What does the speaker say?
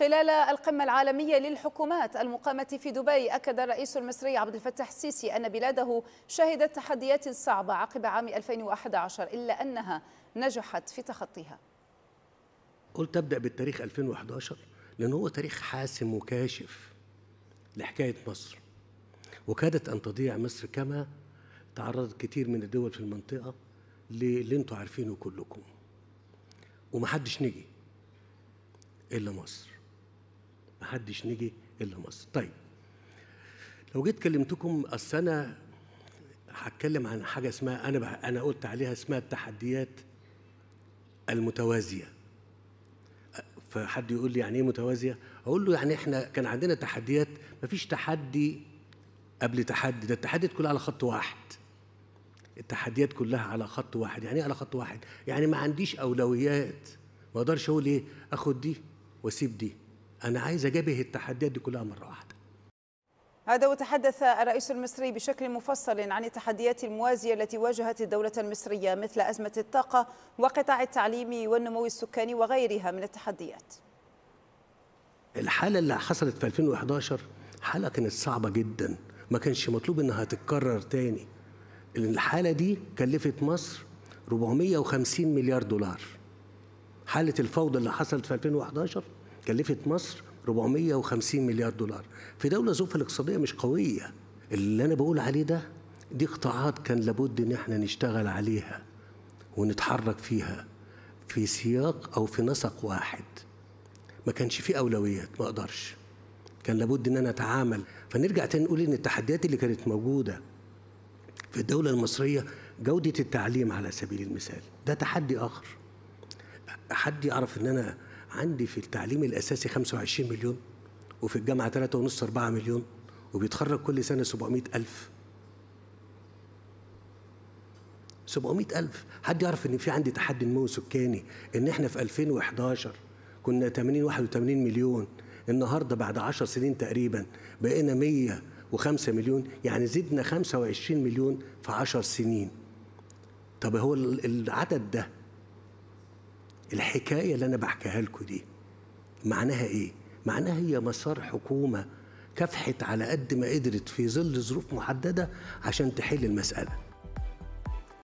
خلال القمة العالمية للحكومات المقامة في دبي أكد الرئيس المصري عبد الفتاح السيسي أن بلاده شهدت تحديات صعبة عقب عام 2011 إلا أنها نجحت في تخطيها قلت أبدأ بالتاريخ 2011 لأنه هو تاريخ حاسم وكاشف لحكاية مصر وكادت أن تضيع مصر كما تعرضت كتير من الدول في المنطقة للي انتوا عارفينه كلكم ومحدش نجي إلا مصر محدش نجي الا مصر طيب لو جيت كلمتكم اصل انا هتكلم عن حاجه اسمها انا انا قلت عليها اسمها التحديات المتوازيه فحد يقول لي يعني ايه متوازيه اقول له يعني احنا كان عندنا تحديات مفيش تحدي قبل تحدي ده التحديات كلها على خط واحد التحديات كلها على خط واحد يعني ايه على خط واحد يعني ما عنديش اولويات ما اقدرش اقول ايه اخد دي واسيب دي انا عايز اجابه التحديات دي كلها مره واحده هذا وتحدث الرئيس المصري بشكل مفصل عن التحديات الموازية التي واجهت الدولة المصرية مثل أزمة الطاقة وقطاع التعليم والنمو السكاني وغيرها من التحديات الحالة اللي حصلت في 2011 حالة كانت صعبة جدا ما كانش مطلوب انها تتكرر تاني الحالة دي كلفت مصر 450 مليار دولار حالة الفوضى اللي حصلت في 2011 كلفت مصر 450 مليار دولار في دولة ظروفها الاقتصادية مش قوية اللي أنا بقول عليه ده دي قطاعات كان لابد إن احنا نشتغل عليها ونتحرك فيها في سياق أو في نسق واحد ما كانش في أولويات ما أقدرش كان لابد إن أنا أتعامل فنرجع تاني نقول إن التحديات اللي كانت موجودة في الدولة المصرية جودة التعليم على سبيل المثال ده تحدي آخر حد يعرف إن أنا عندي في التعليم الاساسي 25 مليون وفي الجامعه 3.5 4 مليون وبيتخرج كل سنه 700 الف 700 ألف حد يعرف إن في عندي تحدي نمو سكاني إن إحنا في 2011 كنا 80 81 مليون النهارده بعد 10 سنين تقريبا بقينا 105 مليون يعني زدنا 25 مليون في 10 سنين طب هو العدد ده الحكايه اللي انا بحكيها لكم دي معناها ايه؟ معناها هي مسار حكومه كافحت على قد ما قدرت في ظل ظروف محدده عشان تحل المساله